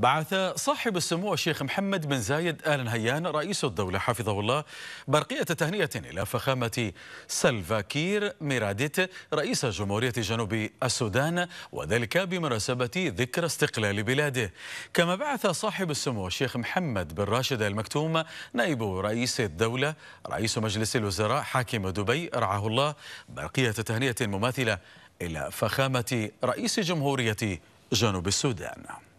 بعث صاحب السمو الشيخ محمد بن زايد آل نهيان رئيس الدولة حفظه الله برقية تهنئة إلى فخامة سلفاكير ميراديت رئيس جمهورية جنوب السودان وذلك بمناسبة ذكرى استقلال بلاده كما بعث صاحب السمو الشيخ محمد بن راشد المكتوم نائب رئيس الدولة رئيس مجلس الوزراء حاكم دبي رعاه الله برقية تهنئة مماثلة إلى فخامة رئيس جمهورية جنوب السودان